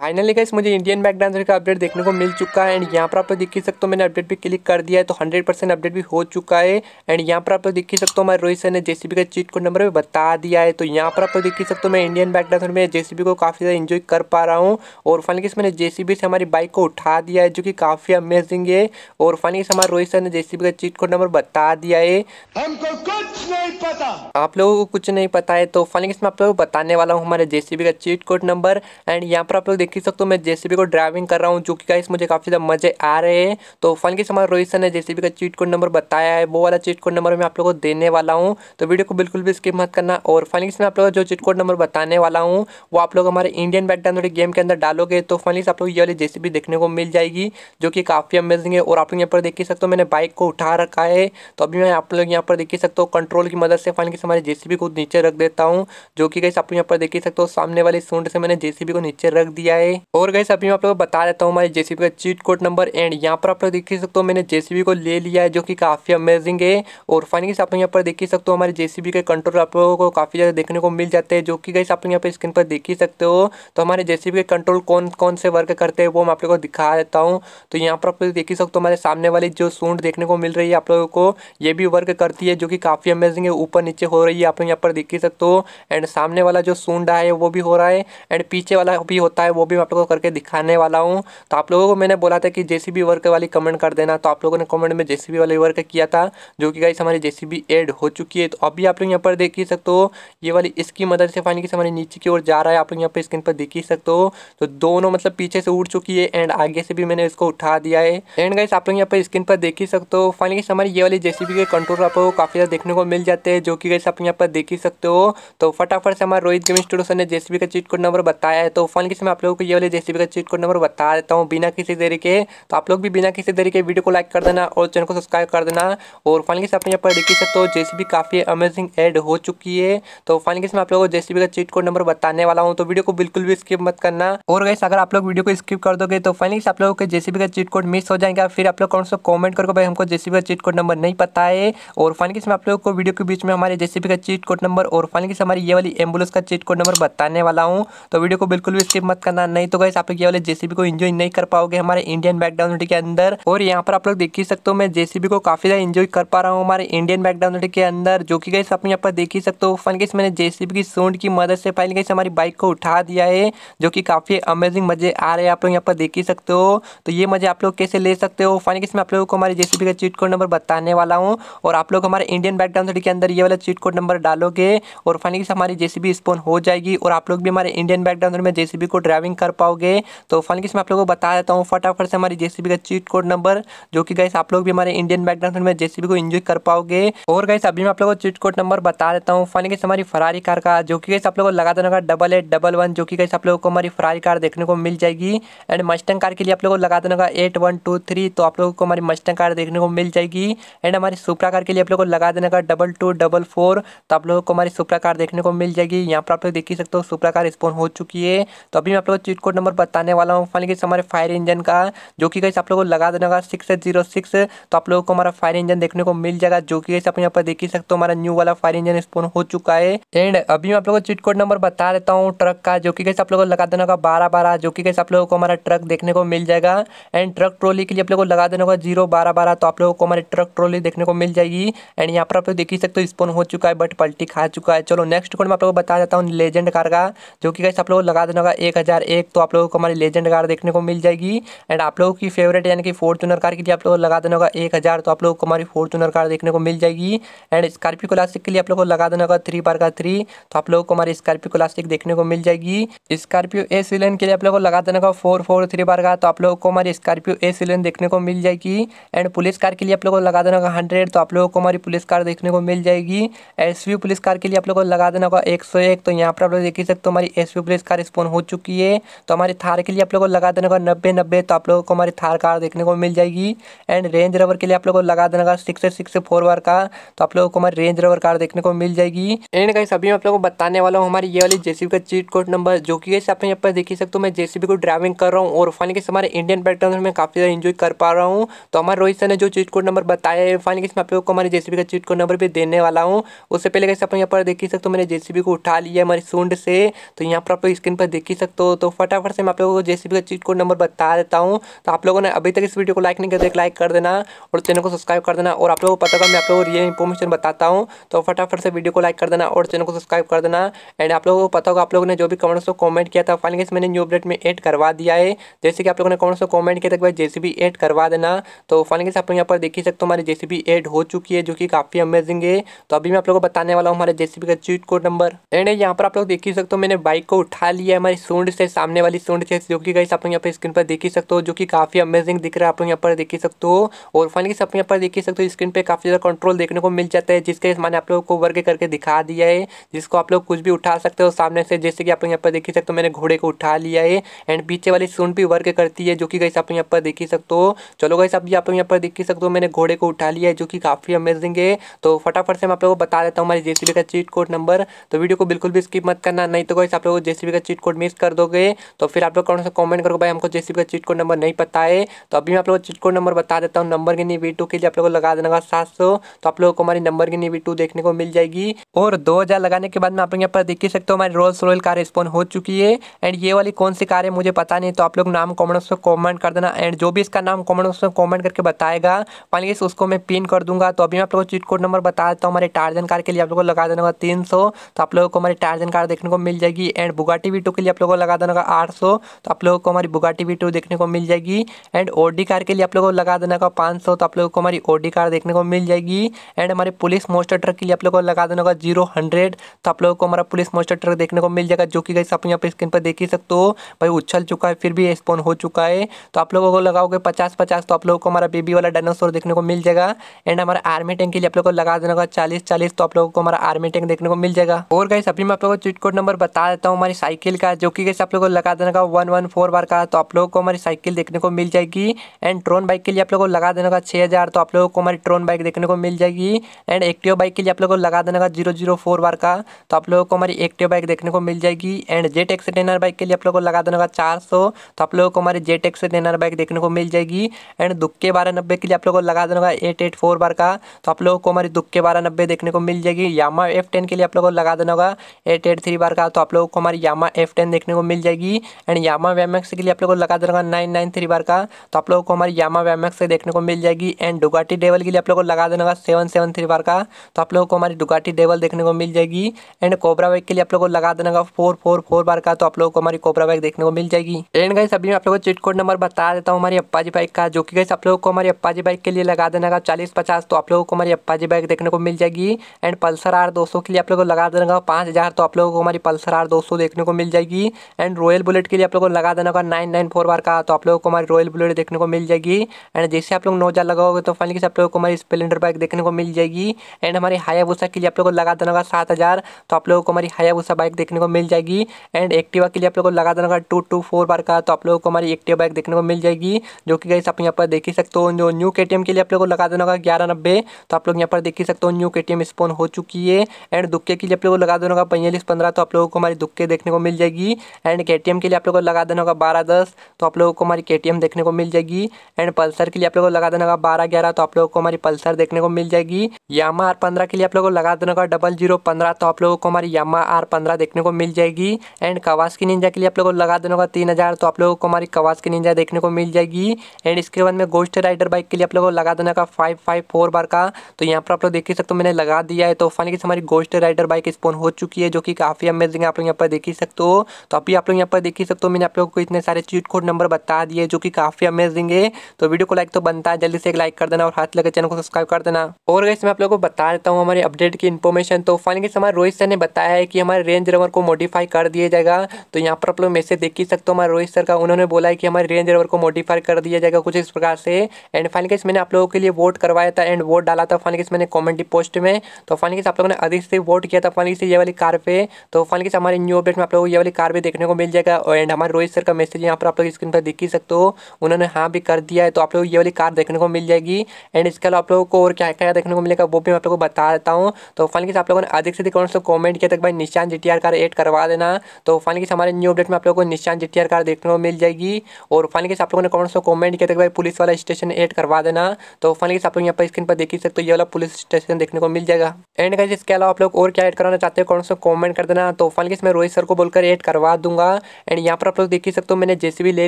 finally guys मुझे Indian back dancer का update देखने को मिल चुका है एंड यहाँ पर आप लोग देख ही सकते हो मैंने अपडेट भी क्लिक कर दिया है तो 100 परसेंट अपडेट भी हो चुका है एंड यहाँ पर आप लोग देख ही सकते हो हमारे रोहित सर ने जेसीबी का चीट कोड नंबर भी बता दिया है तो यहाँ पर आप लोग देख ही सकते हो मैं इंडियन बैक डांसर में जेसीबी को काफ़ी ज़्यादा इंजॉय कर पा रहा हूँ और फाइनली मैंने जेसीबी से हमारी बाइक को उठा दिया है जो कि काफ़ी अमेजिंग है और फाइनली हमारे रोहित सर ने जेसीबी का चीट कोड नंबर बता दिया है हमको कुछ नहीं पता आप लोगों को कुछ नहीं पता है तो फाइनली मैं आप लोगों को बताने वाला हूँ हमारे जेसीबी का चीट कोड नंबर एंड यहाँ पर आप लोग देख ही सकते हो मैं जेसीबी को ड्राइविंग कर रहा हूँ जो कि गाइस मुझे काफ़ी ज़्यादा मज़े आ रहे हैं तो फल के समय रोहित सर ने जेसीबी का चीट कोड नंबर बताया है वो वाला चीट कोड नंबर मैं आप लोगों को देने वाला हूँ तो वीडियो को बिल्कुल भी स्किप मत करना और फनली मैं आप लोगों को जो चीट कोड नंबर बताने वाला हूँ वो आप लोग हमारे इंडियन बैकग्राउंड गेम के अंदर डालोगे तो फल आप लोग ये वाली जेसीबी देखने को मिल जाएगी जो कि काफ़ी अमेजिंग है और आप लोग यहाँ पर देख ही सकते हो मैंने बाइक को उठा रखा है तो अभी मैं आप लोग यहाँ पर देख ही सकते हो कंट्रोल की मदद से के समय जेसीबी को नीचे रख देता हूँ जो कि गैस आप लोग यहाँ पर देख ही सकते हो सामने वाली सूंड से मैंने जेसीबी को नीचे रख दिया गया है और गैस अभी मैं आप लोग को बता देता हूँ हमारे जेसीबी का चीट कोड नंबर एंड यहाँ पर आप लोग देख ही सकते हो मैंने जेसीबी को ले लिया है जो कि काफ़ी अमेजिंग है और फाइनली आप लोग यहाँ पर देख ही सकते हो हमारे जेसीबी के कंट्रोल आप लोगों को काफ़ी ज़्यादा देखने को मिल जाते हैं जो कि गैस आप लोग यहाँ पर स्क्रीन पर देख ही सकते हो तो हमारे जेसीबी के कंट्रोल कौन कौन से वर्क करते हैं वो मैं आप लोग को दिखा देता हूँ तो यहाँ पर आप लोग देख ही सकते हो हमारे सामने वाली जो सूंड देखने को मिल रही है आप लोगों को ये भी वर्क करती है जो कि काफ़ी अमेजिंग है ऊपर नीचे हो रही है आप लोग यहाँ पर देख ही सकते हो एंड सामने वाला जो सूंड है वो भी हो रहा है एंड पीछे वाला भी होता है वो भी मैं आप लोगों को करके दिखाने वाला हूँ तो आप लोगों को मैंने बोला था कि जे वर्क वाली कमेंट कर देना तो आप लोगों ने कमेंट में जे वाली वर्क किया था जो कि गाइस हमारी जे एड हो चुकी है तो अभी आप लोग यहाँ पर देख ही सकते हो ये वाली इसकी मदद से फाइनली हमारे नीचे की ओर जा रहा है आप लोग यहाँ पर स्क्रीन पर देख ही सकते हो तो दोनों मतलब पीछे से उड़ चुकी है एंड आगे से भी मैंने इसको उठा दिया है एंड गाइस आप लोग यहाँ पर स्क्रीन पर देख ही सकते हो फाइनली हमारी ये वाली जे के कंट्रोल आप लोग काफ़ी ज़्यादा देखने को मिल जाते हैं जो कि गाइस आप यहाँ पर देख ही सकते हो तो फटाफट से हमारे रोहित गेमिंग स्टूडियो ने जे का चीट कोड नंबर बताया है तो फाइनली आप लोग लोग को ये वाले जेसीबी का चीट कोड नंबर बता देता हूँ बिना किसी देरी के तो आप लोग भी बिना किसी देरी के वीडियो को लाइक कर देना और चैनल को सब्सक्राइब कर देना और फाइनल किस आपने यहाँ पर देखी सकते हो जेसीबी काफ़ी अमेजिंग एड हो चुकी है तो फाइनल किस मैं आप लोगों को जेसीबी का चीट कोड नंबर बताने वाला हूँ तो वीडियो को बिल्कुल भी स्किप मत करना और वैसे अगर आप लोग वीडियो को स्किप कर दोगे तो फाइनल से आप लोगों के जेसीबी का चीट कोड मिस हो जाएगा फिर आप लोग कौन सा कॉमेंट करके भाई हमको जेसीबी का चीट कोड नंबर नहीं पता है और फाइनल किस मैं आप लोगों को वीडियो के बीच में हमारे जेसीबी का चीट कोड नंबर और फाइनल किस हमारी ये वाली एम्बुलेंस का चीट कोड नंबर बताने वाला हूँ तो वीडियो को बिल्कुल भी स्किप मत करना करना नहीं तो गाइस आप लोग ये वाले जेसीबी को एंजॉय नहीं कर पाओगे हमारे इंडियन बैकडाउन के अंदर और यहाँ पर आप लोग देख ही सकते हो मैं जेसीबी को काफी ज्यादा एंजॉय कर पा रहा हूँ हमारे इंडियन बैकडाउन के अंदर जो की गाइस आप यहाँ पर देख ही सकते हो फाइन गाइस मैंने जेसीबी की सूंड की मदद से फाइन गाइस हमारी बाइक को उठा दिया है जो की काफी अमेजिंग मजे आ रहे हैं आप लोग यहाँ पर देख ही सकते हो तो ये मजे आप लोग कैसे ले सकते हो फाइन गाइस मैं आप लोगों को हमारे जेसीबी का चीट कोड नंबर बताने वाला हूँ और आप लोग हमारे इंडियन बैकडाउन के अंदर ये वाला चीट कोड नंबर डालोगे और गाइस हमारी जेसीबी स्पोन हो जाएगी और आप लोग भी हमारे इंडियन बैकडाउन में जेसीबी को ड्राइविंग ड्राइविंग कर पाओगे तो फन किस मैं आप लोगों को बता देता हूँ फटाफट से हमारी जेसीबी का चीट कोड नंबर जो कि गैस आप लोग भी हमारे इंडियन बैकग्राउंड में जेसीबी को इंजॉय कर पाओगे और गैस अभी मैं आप लोगों को चीट कोड नंबर बता देता हूँ फन किस हमारी फरारी कार का जो कि गैस आप लोगों को लगा देना डबल एट डबल वन जो कि गैस आप लोगों को हमारी फरारी कार देखने को मिल जाएगी एंड मस्टंग कार के लिए आप लोगों को लगा देना एट वन टू थ्री तो आप लोगों को हमारी मस्टंग कार देखने को मिल जाएगी एंड हमारी सुपरा कार के लिए आप लोगों को लगा देने का डबल टू डबल फोर तो आप लोगों को हमारी सुपरा कार देखने को मिल जाएगी यहाँ पर आप लोग देख ही सकते हो सुपरा कार स्पॉन हो चुकी है तो अभी मैं आप लोग लोग चीट कोड नंबर बताने वाला हूँ मान लीजिए हमारे फायर इंजन का जो कि कैसे आप लोगों को लगा देना होगा सिक्स जीरो सिक्स तो आप लोगों को हमारा फायर इंजन देखने को मिल जाएगा जो कि कैसे आप यहाँ पर देख ही सकते हो हमारा न्यू वाला फायर इंजन स्पोन हो चुका है एंड अभी मैं आप लोगों को चीट कोड नंबर बता देता हूँ ट्रक का जो कि कैसे आप लोगों को लगा देना होगा बारह बारह जो कि कैसे आप लोगों को हमारा ट्रक देखने को मिल जाएगा एंड ट्रक ट्रॉली के लिए आप लोगों को लगा देना होगा जीरो बारह बारह तो आप लोगों को हमारी ट्रक ट्रॉली देखने को मिल जाएगी एंड यहाँ पर आप लोग देख ही सकते हो स्पोन हो चुका है बट पल्टी खा चुका है चलो नेक्स्ट कोड मैं आप लोगों को बता देता हूँ लेजेंड कार का जो कि कैसे आप लोगों को लगा देना होगा एक हज़ार एक तो आप लोगों को हमारी लेजेंड कार देखने को मिल जाएगी एंड आप लोगों की फेवरेट यानी कि फॉर्चूनर कार के लिए आप लोगों को लगा देना होगा एक हज़ार तो आप लोगों को हमारी फोर्चूनर कार देखने को मिल जाएगी एंड स्कॉर्पियो क्लासिक के लिए आप लोगों को लगा देना होगा थ्री बार का थ्री तो आप लोगों को हमारी स्कॉर्पियो क्लासिक देखने को मिल जाएगी स्कॉर्पियो ए सिलेन के लिए आप लोगों को लगा देना होगा फोर फोर थ्री बार का तो आप लोगों को हमारी स्कॉर्पियो ए सिलेन देखने को मिल जाएगी एंड पुलिस कार के लिए आप लोगों को लगा देना होगा हंड्रेड तो आप लोगों को हमारी पुलिस कार देखने को मिल जाएगी एस पुलिस कार के लिए आप लोगों को लगा देना होगा एक तो यहाँ पर आप लोग देख ही सकते हो हमारी एस पुलिस कार स्पॉन हो चुकी है में तो हमारे थार के लिए आप लोगों को लगा देने का नब्बे नब्बे तो आप लोगों को हमारी थार कार देखने को मिल जाएगी एंड रेंज रवर के लिए आप लोगों को लगा देने का सिक्स सिक्स फोर वार का तो आप लोगों को हमारी रेंज रवर कार देखने को मिल जाएगी एंड कहीं सभी मैं आप लोगों को बताने वाला हूँ हमारी ये वाली जेसीबी का चीट कोड नंबर जो कि आप यहाँ पर देख ही सकते हो मैं जेसीबी को ड्राइविंग कर रहा हूँ और फाइनल किस हमारे इंडियन पैटर्न में काफ़ी ज़्यादा इन्जॉय कर पा रहा हूँ तो हमारे रोहित सर ने जो चीट कोड नंबर बताया है फाइनल किस मैं आप लोगों को हमारे जेसीबी का चीट कोड नंबर भी देने वाला हूँ उससे पहले कैसे आप यहाँ पर देख ही सकते हो मैंने जेसीबी को उठा लिया हमारी सूंड से तो यहाँ पर आप लोग स्क्रीन पर देख ही सकते हो तो तो फटाफट से मैं आप लोगों को जेसीबी का चीट कोड नंबर बता देता हूँ तो आप लोगों ने अभी तक इस वीडियो को लाइक नहीं कर दिया तो लाइक कर देना और चैनल को सब्सक्राइब कर देना और आप लोगों को पता था तो मैं आप लोगों को रियल इन्फॉर्मेशन बताता हूँ तो फटाफट से वीडियो को लाइक कर देना और चैनल को सब्सक्राइब कर देना एंड आप लोगों को पता होगा आप लोगों ने जो भी कमेंट्स को कॉमेंट किया था फाइनली मैंने न्यू अपडेट में एड करवा दिया है जैसे कि आप लोगों ने कमेंट्स को कॉमेंट किया था भाई जेसीबी एड करवा देना तो फाइनली आप लोग यहाँ पर देख ही सकते हो हमारी जेसीबी एड हो चुकी है जो कि काफ़ी अमेजिंग है तो अभी मैं आप लोगों को बताने वाला हूँ हमारे जेसीबी का चीट कोड नंबर एंड यहाँ पर आप लोग देख ही सकते हो मैंने बाइक को उठा लिया है हमारी सूंड से सामने वाली सूंड चेस्ट जो कि गाइस आप लोग यहाँ पर स्क्रीन पर देख ही सकते हो जो कि काफ़ी अमेजिंग दिख रहा है आप लोग यहाँ पर देख ही सकते हो और फाइनल आप यहाँ पर देख ही सकते हो स्क्रीन पर काफ़ी ज़्यादा कंट्रोल देखने को मिल जाता है जिसके मैंने आप लोगों को वर्ग करके दिखा दिया है जिसको आप लोग कुछ भी उठा सकते हो सामने से जैसे कि आप लोग यहाँ पर देख ही सकते हो मैंने घोड़े को उठा लिया है एंड पीछे वाली सूंड भी वर्क करती है जो कि गाइस आप यहाँ पर देख ही सकते हो चलो गाइस आप आप यहाँ पर देख ही सकते हो मैंने घोड़े को उठा लिया है जो कि काफ़ी अमेजिंग है तो फटाफट से मैं आप लोगों को बता देता हूँ हमारे जेसीबी का चीट कोड नंबर तो वीडियो को बिल्कुल भी स्किप मत करना नहीं तो गाइस आप लोग जेसीबी का चीट कोड मिस कर दोगे से तो फिर आप लोग कौन सा कॉमेंट करोगे भाई हमको जेसीबी का चिटकोड नंबर नहीं पता है तो अभी मैं आप लोग चीट कोड नंबर बता देता हूँ नंबर गिनी वी के लिए आप लोगों को लगा देना सात तो आप लोगों को हमारी नंबर गिनी वी देखने को मिल जाएगी और दो लगाने के बाद में आप लोग यहाँ पर देख ही सकते हो हमारी रोल्स रोयल कार रिस्पॉन्ड हो चुकी है एंड ये वाली कौन सी कार है मुझे पता नहीं तो आप लोग नाम कॉमेंट उसमें कॉमेंट कर देना एंड जो भी इसका नाम कॉमेंट उसमें कॉमेंट करके बताएगा मान लीजिए उसको मैं पिन कर दूंगा तो अभी मैं आप लोगों को चिट कोड नंबर बता देता हूँ हमारे टार्जन कार के लिए आप लोगों को लगा देना होगा तीन तो आप लोगों को हमारी टार्जन कार देखने को मिल जाएगी एंड बुगाटी वी के लिए आप लोगों को लगा देना होगा आठ सौ तो आप लोगों को हमारी बुगाटी वी टू देखने को मिल जाएगी एंड ओडी कार के लिए आप लोगों को लगा देना होगा पाँच सौ तो आप लोगों को हमारी ओडी कार देखने को मिल जाएगी एंड हमारे पुलिस मोस्टर ट्रक के लिए आप लोगों को लगा देना होगा जीरो हंड्रेड तो आप लोगों को हमारा पुलिस मोस्टर ट्रक देखने को मिल जाएगा जो कि आप यहाँ पर स्क्रीन पर देख ही सकते हो भाई उछल चुका है फिर भी स्पोन हो चुका है तो आप लोगों को लगाओगे पचास पचास तो आप लोगों को हमारा बेबी वाला डायनासोर देखने को मिल जाएगा एंड हमारा आर्मी टैंक के लिए आप लोगों को लगा देना होगा चालीस चालीस तो आप लोगों को हमारा आर्मी टैंक देखने को मिल जाएगा और गई अभी मैं आप लोगों को चिट कोड नंबर बता देता हूँ हमारी साइकिल का जो कि गई आप लोग को लगा देने का वन वन फोर बार का तो आप लोगों को हमारी साइकिल देखने को मिल जाएगी एंड ट्रोन बाइक के लिए आप लोगों को लगा देने का छः हज़ार तो आप लोगों को हमारी ट्रोन बाइक देखने को मिल जाएगी एंड एक्टिव बाइक के लिए आप लोगों को लगा देने का जीरो जीरो फोर बार का तो आप लोगों को हमारी एक्टिव बाइक देखने को मिल जाएगी and jet extender bike के लिए आप लोगों को लगा देने का चार सौ तो आप लोगों को हमारी जेट एक्स टेनर बाइक देखने को मिल जाएगी एंड दुक्के बारह नब्बे के लिए आप लोगों को लगा देने का एट एट फोर बार का तो आप लोगों को हमारी दुक्के बारह नब्बे देखने को मिल जाएगी यामा एफ टेन के लिए आप लोगों को लगा देना होगा एट एट थ्री बार का तो आप लोगों को हमारी यामा एफ टेन देखने को मिल जाएगी एंड यामा वैमैक्स के लिए आप लोग को लगा देना नाइन नाइन थ्री बार का तो आप लोगों को हमारी यामा वैमैक्स देखने को मिल जाएगी एंड डुगाटी डेवल के लिए आप लोग को लगा देना सेवन सेवन थ्री बार का तो आप लोगों को हमारी डुगाटी डेवल देखने को मिल जाएगी एंड कोबरा बाइक के लिए आप लोग को लगा देना फोर फोर फोर बार का तो आप लोगों को हमारी कोबरा बाइक देखने को मिल जाएगी एंड गाइस अभी मैं आप लोगों को चिट कोड नंबर बता देता हूँ हमारी अप्पाजी बाइक का जो कि गाइस आप लोगों को हमारी अप्पाजी बाइक के लिए लगा देना का चालीस पचास तो आप लोगों को हमारी अप्पाजी बाइक देखने को मिल जाएगी एंड पल्सर आर दो के लिए आप लोगों को लगा देना पाँच हज़ार तो आप लोगों को हमारी पल्सर आर दो देखने को मिल जाएगी एंड रॉयल बुलेट के लिए आप लोगों को लगा देना होगा नाइन नाइन फोर बार का तो आप लोगों को हमारी रॉयल बुलेट देखने को मिल जाएगी एंड जैसे आप लोग नौ हज़ार लगाओगे तो फाइनली आप लोगों को हमारी स्प्लेंडर बाइक देखने को मिल जाएगी एंड हमारी हायाबूसा के लिए आप लोगों को लगा देना होगा सात हज़ार तो आप लोगों को हमारी हायाबूसा बाइक देखने को मिल जाएगी एंड एक्टिवा के लिए आप लोगों को लगा देना होगा टू टू फोर बार का तो आप लोगों को हमारी एक्टिवा बाइक देखने को मिल जाएगी जो कि गाइस आप यहाँ पर देख ही सकते हो जो न्यू के के लिए आप लोगों को लगा देना होगा ग्यारह नब्बे तो आप लोग यहाँ पर देख ही सकते हो न्यू के स्पॉन हो चुकी है एंड दुक्के के लिए आप लोगों को लगा देना होगा पैंतालीस पंद्रह तो आप लोगों को हमारी दुक्के देखने को मिल जाएगी एंड के टी के लिए आप लोगों को लगा देना होगा बारह दस तो आप लोगों को हमारी के देखने को मिल जाएगी एंड पल्सर के लिए आप लोगों को लगा देना होगा बारह ग्यारह तो आप लोगों को हमारी पल्सर देखने को मिल जाएगी यामा आर पंद्रह के लिए आप लोगों को लगा देना होगा डबल जीरो पंद्रह तो आप लोगों को हमारी यामा आर पंद्रह देखने को मिल जाएगी एंड कवास की निंजा के लिए आप लोगों को लगा देना होगा तीन तो आप लोगों को हमारी कवास की निंजा देखने को मिल जाएगी एंड इसके बाद में गोस्ट राइडर बाइक के लिए आप लोगों को लगा देना होगा फाइव फाइव फोर बार का तो यहाँ पर आप लोग देख ही सकते हो मैंने लगा दिया है तो फाइनली हमारी गोस्ट राइडर बाइक स्पोन हो चुकी है जो कि काफ़ी अमेजिंग आप लोग यहाँ पर देख ही सकते हो तो अभी आप लोग यहाँ पर देख ही सकते हो मैंने आप लोगों को इतने सारे चीट कोड नंबर बता दिए जो कि काफ़ी अमेजिंग है तो वीडियो को लाइक तो बनता है जल्दी से एक लाइक कर देना और हाथ लगे चैनल को सब्सक्राइब कर देना और वैसे मैं आप लोगों को बता देता हूँ तो हमारे अपडेट की इन्फॉर्मेशन तो फाइनल के समय रोहित सर ने बताया है कि हमारे रेंज रवर को मॉडिफाई कर दिया जाएगा तो यहाँ पर आप लोग मैसेज देख ही सकते हो हमारे रोहित सर का उन्होंने बोला है कि हमारे रेंज रवर को मॉडिफाई कर दिया जाएगा कुछ इस प्रकार से एंड फाइनल केस मैंने आप लोगों के लिए वोट करवाया था एंड वोट डाला था फाइनल केस मैंने कॉमेंट पोस्ट में तो फाइनल केस आप लोगों ने अधिक से वोट किया था फाइनल से ये वाली कार पे तो फाइनल केस हमारे न्यू अपडेट में आप लोगों को ये वाली कार भी देखने को मिल मिल जाएगा और एंड हमारे रोहित सर का मैसेज यहाँ पर आप लोग स्क्रीन पर देख ही सकते हो उन्होंने हाँ भी कर दिया है तो आप लोग ये वाली कार देखने को मिल जाएगी एंड इसके अलावा आप लोगों को और क्या क्या देखने को मिलेगा वो भी मैं आप लोगों को बता देता हूँ तो फाइनल किस आप लोगों ने अधिक से अधिक कौन सा कॉमेंट किया तक भाई निशान जी कार एड करवा देना तो फाइनल किस हमारे न्यू अपडेट में आप लोगों को निशान जी कार देखने को मिल जाएगी और फाइनल किस आप लोगों ने कौन सा कॉमेंट किया तक भाई पुलिस वाला स्टेशन एड करवा देना तो फाइनल किस आप लोग यहाँ पर स्क्रीन पर देख ही सकते हो ये वाला पुलिस स्टेशन देखने को मिल जाएगा एंड गाइस इसके अलावा आप लोग और क्या एड कराना चाहते हो कौन सा कॉमेंट कर देना तो फाइनल किस मैं रोहित सर को बोलकर एड करवा दूंगा था एंड यहाँ पर आप लोग देख ही सकते हो मैंने जेसीबी ले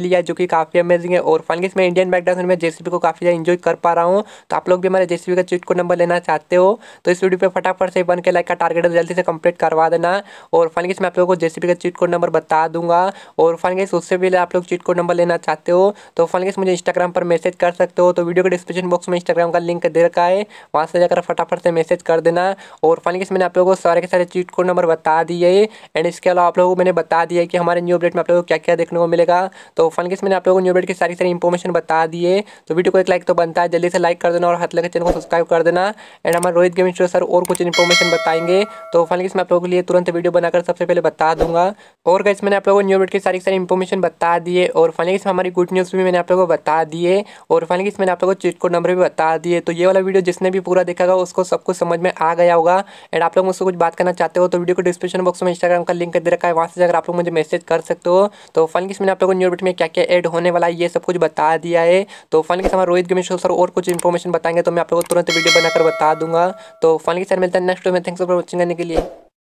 लिया जो कि काफ़ी अमेजिंग है और फाइनली इसमें इंडियन बैकग्राउंड में जेसीबी को काफ़ी ज़्यादा इन्जॉय कर पा रहा हूँ तो आप लोग भी हमारे जेसीबी का चीट को नंबर लेना चाहते हो तो इस वीडियो पर फटाफट से बन के लाइक का टारगेट तो जल्दी से कंप्लीट करवा देना और फाइनली इसमें आप लोगों को जेसीबी का चीट कोड नंबर बता दूंगा और फाइनली उससे भी आप लोग चीट कोड नंबर लेना चाहते हो तो फाइनली मुझे इंस्टाग्राम पर मैसेज कर सकते हो तो वीडियो के डिस्क्रिप्शन बॉक्स में इंस्टाग्राम का लिंक दे रखा है वहाँ से जाकर फटाफट से मैसेज कर देना और फाइनली मैंने आप लोगों को सारे के सारे चीट कोड नंबर बता दिए एंड इसके अलावा आप लोगों को मैंने बता दिया कि हमारे हमारे न्यू अपडेट में आप लोगों को क्या क्या देखने को मिलेगा तो फन केस मैंने आप लोगों को न्यू अपडेट की सारी सारी इंफॉर्मेशन बता दिए तो वीडियो को एक लाइक तो बनता है जल्दी से लाइक कर देना और हाथ लगे चैनल को सब्सक्राइब कर देना एंड हमारे रोहित गेम स्टोर सर और कुछ इन्फॉर्मेशन बताएंगे तो फन केस मैं आप लोगों के लिए तुरंत वीडियो बनाकर सबसे पहले बता दूंगा और गैस मैंने आप लोगों को न्यू अपडेट की सारी सारी इन्फॉर्मेशन बता दिए और फन केस हमारी गुड न्यूज़ भी मैंने आप लोगों को बता दिए और फन केस मैंने आप लोगों को चिट कोड नंबर भी बता दिए तो ये वाला वीडियो जिसने भी पूरा देखा होगा उसको सब कुछ समझ में आ गया होगा एंड आप लोग मुझसे कुछ बात करना चाहते हो तो वीडियो को डिस्क्रिप्शन बॉक्स में इंस्टाग्राम का लिंक दे रखा है वहाँ से अगर आप लोग मुझे मैसेज परचेज कर सकते हो तो फल किस मैंने आप लोगों को न्यू अपडेट में क्या क्या एड होने वाला है ये सब कुछ बता दिया है तो फल किस हमारा रोहित गमेश सर और कुछ इन्फॉर्मेशन बताएंगे तो मैं आप लोगों को तुरंत वीडियो बनाकर बता दूंगा तो फल किस सर मिलता है नेक्स्ट में थैंक्स फॉर वॉचिंग करने के लिए